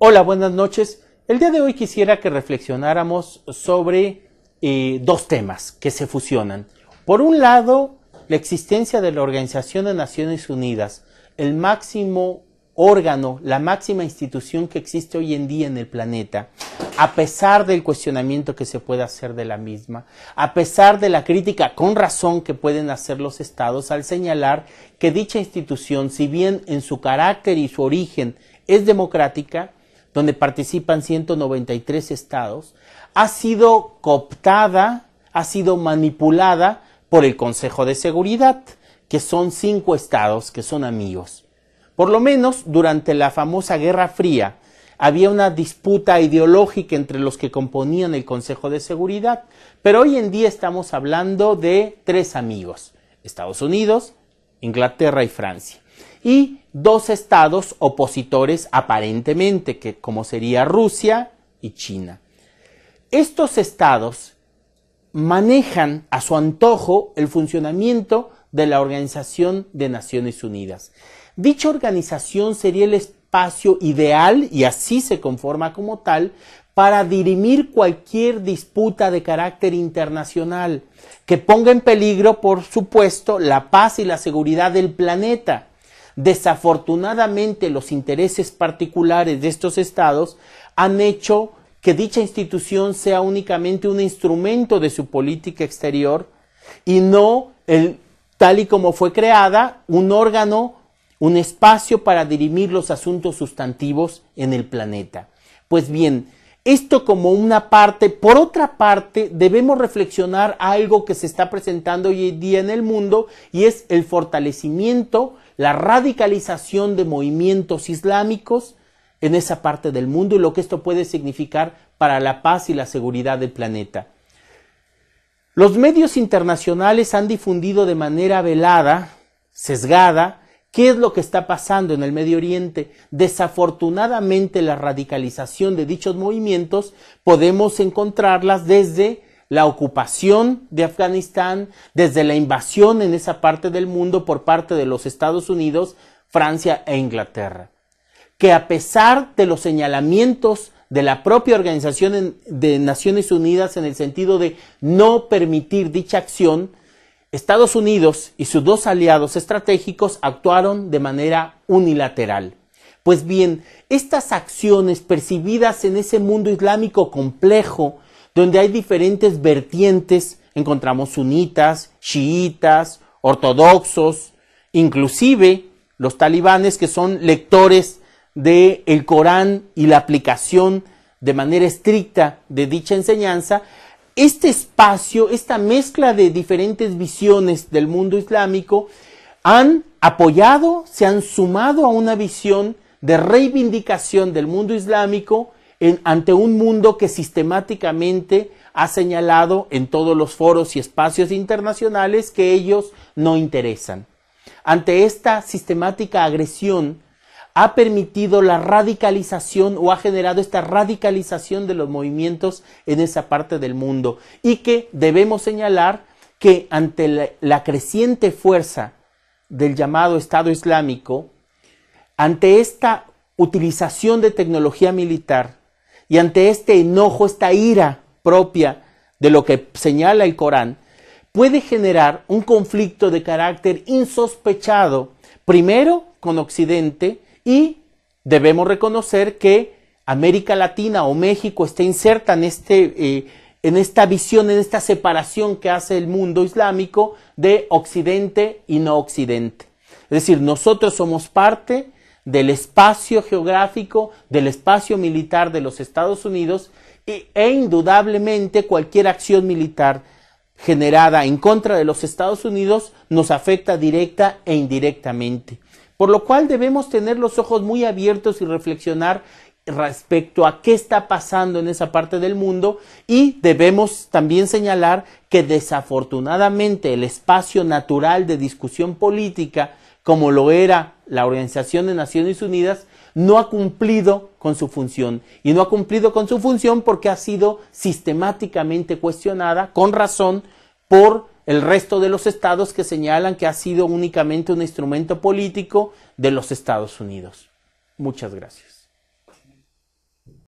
Hola, buenas noches. El día de hoy quisiera que reflexionáramos sobre eh, dos temas que se fusionan. Por un lado, la existencia de la Organización de Naciones Unidas, el máximo órgano, la máxima institución que existe hoy en día en el planeta, a pesar del cuestionamiento que se puede hacer de la misma, a pesar de la crítica con razón que pueden hacer los estados al señalar que dicha institución, si bien en su carácter y su origen es democrática, donde participan 193 estados, ha sido cooptada, ha sido manipulada por el Consejo de Seguridad, que son cinco estados que son amigos. Por lo menos durante la famosa Guerra Fría había una disputa ideológica entre los que componían el Consejo de Seguridad, pero hoy en día estamos hablando de tres amigos, Estados Unidos, Inglaterra y Francia y dos estados opositores aparentemente, que como sería Rusia y China. Estos estados manejan a su antojo el funcionamiento de la Organización de Naciones Unidas. Dicha organización sería el espacio ideal, y así se conforma como tal, para dirimir cualquier disputa de carácter internacional que ponga en peligro, por supuesto, la paz y la seguridad del planeta Desafortunadamente los intereses particulares de estos estados han hecho que dicha institución sea únicamente un instrumento de su política exterior y no el tal y como fue creada, un órgano, un espacio para dirimir los asuntos sustantivos en el planeta. Pues bien, esto como una parte. Por otra parte, debemos reflexionar algo que se está presentando hoy en día en el mundo y es el fortalecimiento, la radicalización de movimientos islámicos en esa parte del mundo y lo que esto puede significar para la paz y la seguridad del planeta. Los medios internacionales han difundido de manera velada, sesgada, ¿Qué es lo que está pasando en el Medio Oriente? Desafortunadamente la radicalización de dichos movimientos podemos encontrarlas desde la ocupación de Afganistán, desde la invasión en esa parte del mundo por parte de los Estados Unidos, Francia e Inglaterra. Que a pesar de los señalamientos de la propia Organización de Naciones Unidas en el sentido de no permitir dicha acción, Estados Unidos y sus dos aliados estratégicos actuaron de manera unilateral. Pues bien, estas acciones percibidas en ese mundo islámico complejo, donde hay diferentes vertientes, encontramos sunitas, chiitas, ortodoxos, inclusive los talibanes que son lectores del el Corán y la aplicación de manera estricta de dicha enseñanza, este espacio, esta mezcla de diferentes visiones del mundo islámico, han apoyado, se han sumado a una visión de reivindicación del mundo islámico ante un mundo que sistemáticamente ha señalado en todos los foros y espacios internacionales que ellos no interesan. Ante esta sistemática agresión ha permitido la radicalización o ha generado esta radicalización de los movimientos en esa parte del mundo y que debemos señalar que ante la, creciente fuerza del llamado Estado Islámico, ante esta utilización de tecnología militar y ante este enojo, esta ira propia de lo que señala el Corán, puede generar un conflicto de carácter insospechado, primero con Occidente y debemos reconocer que América Latina o México está inserta en, este, eh, en esta visión, en esta separación que hace el mundo islámico de Occidente y no Occidente. Es decir, nosotros somos parte del espacio geográfico, del espacio militar de los Estados Unidos e indudablemente cualquier acción militar generada en contra de los Estados Unidos nos afecta directa e indirectamente. Por lo cual debemos tener los ojos muy abiertos y reflexionar respecto a qué está pasando en esa parte del mundo y debemos también señalar que desafortunadamente el espacio natural de discusión política, como lo era la Organización de Naciones Unidas, no ha cumplido con su función y no ha cumplido con su función porque ha sido sistemáticamente cuestionada con razón por el resto de los estados que señalan que ha sido únicamente un instrumento político de los Estados Unidos. Muchas gracias.